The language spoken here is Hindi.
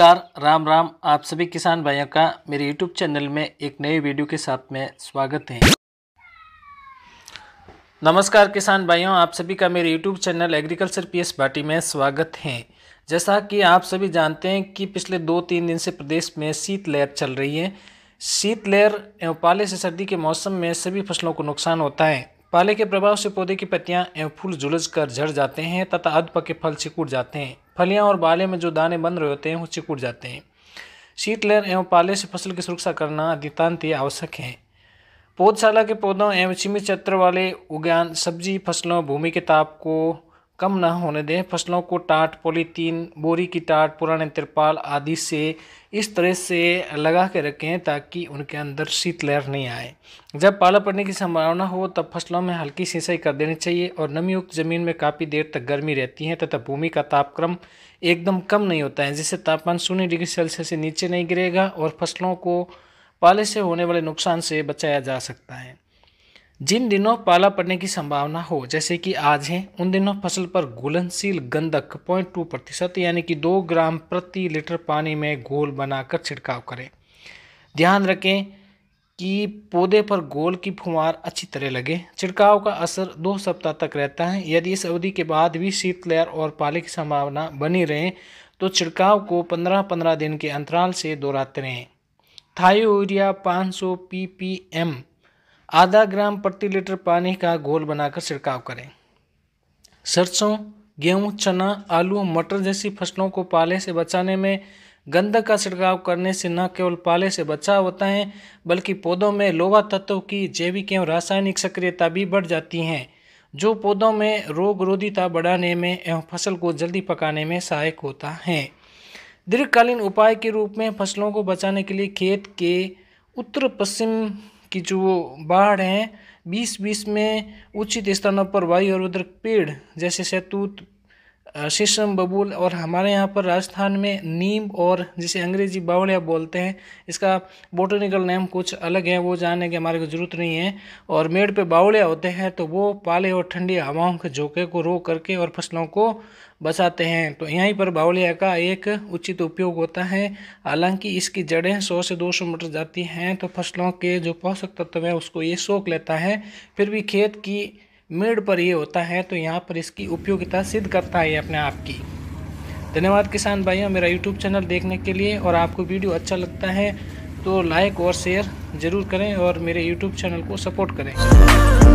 नमस्कार राम राम आप सभी किसान भाइयों का मेरे यूट्यूब चैनल में एक नए वीडियो के साथ में स्वागत है नमस्कार किसान भाइयों आप सभी का मेरे YouTube channel agriculture P S Bhati में स्वागत है जैसा कि आप सभी जानते हैं कि पिछले दो तीन दिन से प्रदेश में शीत लहर चल रही है शीत लहर एवं पाले से सर्दी के मौसम में सभी फसलों को नुकसान होता है पाले के प्रभाव से पौधे की पत्तियां एवं फूल झुलझ कर झड़ जाते हैं तथा अधपके फल सिकुड़ जाते हैं फलियां और बाले में जो दाने बन रहे होते हैं वो सिकुड़ जाते हैं शीतलहर एवं पाले से फसल की सुरक्षा करना नितान्त आवश्यक है पौधशाला के पौधों एवं सीमित क्षेत्र वाले उगान सब्जी फसलों भूमि के ताप को कम ना होने दें फसलों को टाट पॉलीथीन बोरी की टाट पुराने तिरपाल आदि से इस तरह से लगा के रखें ताकि उनके अंदर शीतलहर नहीं आए जब पाला पड़ने की संभावना हो तब फसलों में हल्की सिंचाई कर देनी चाहिए और नमीयुक्त ज़मीन में काफ़ी देर तक गर्मी रहती है तथा भूमि का तापक्रम एकदम कम नहीं होता है जिससे तापमान शून्य डिग्री सेल्सियस से नीचे नहीं गिरेगा और फसलों को पाले से होने वाले नुकसान से बचाया जा सकता है जिन दिनों पाला पड़ने की संभावना हो जैसे कि आज है उन दिनों फसल पर घुलनशील गंधक पॉइंट टू प्रतिशत यानी कि दो ग्राम प्रति लीटर पानी में घोल बनाकर छिड़काव करें ध्यान रखें कि पौधे पर गोल की फुहार अच्छी तरह लगे छिड़काव का असर दो सप्ताह तक रहता है यदि इस अवधि के बाद भी शीतलहर और पाले की संभावना बनी रहे तो छिड़काव को पंद्रह पंद्रह दिन के अंतराल से दोहराते रहें सौ पी पी एम आधा ग्राम प्रति लीटर पानी का घोल बनाकर छिड़काव करें सरसों गेहूं चना आलू मटर जैसी फसलों को पाले से बचाने में गंधक का छिड़काव करने से न केवल पाले से बचाव होता है बल्कि पौधों में लोहा तत्व की जैविक एवं रासायनिक सक्रियता भी बढ़ जाती हैं जो पौधों में रोग रोधिता बढ़ाने में एवं फसल को जल्दी पकाने में सहायक होता है दीर्घकालीन उपाय के रूप में फसलों को बचाने के लिए खेत के उत्तर पश्चिम की जो बाढ़ हैं बीस बीस में उचित स्थानों पर वायु और पेड़ जैसे सैतूत शीशम बबूल और हमारे यहाँ पर राजस्थान में नीम और जिसे अंग्रेजी बावड़िया बोलते हैं इसका बोटनिकल नेम कुछ अलग है वो जानने की हमारे को ज़रूरत नहीं है और मेड़ पे बावड़िया होते हैं तो वो पाले और ठंडी हवाओं के झोंके को रोक करके और फसलों को बचाते हैं तो यहीं पर बावलिया का एक उचित उपयोग होता है हालांकि इसकी जड़ें 100 से 200 मीटर जाती हैं तो फसलों के जो पोषक तत्व हैं उसको ये सोख लेता है फिर भी खेत की मेड पर ये होता है तो यहाँ पर इसकी उपयोगिता सिद्ध करता है अपने आप की धन्यवाद किसान भाइयों मेरा यूट्यूब चैनल देखने के लिए और आपको वीडियो अच्छा लगता है तो लाइक और शेयर ज़रूर करें और मेरे यूट्यूब चैनल को सपोर्ट करें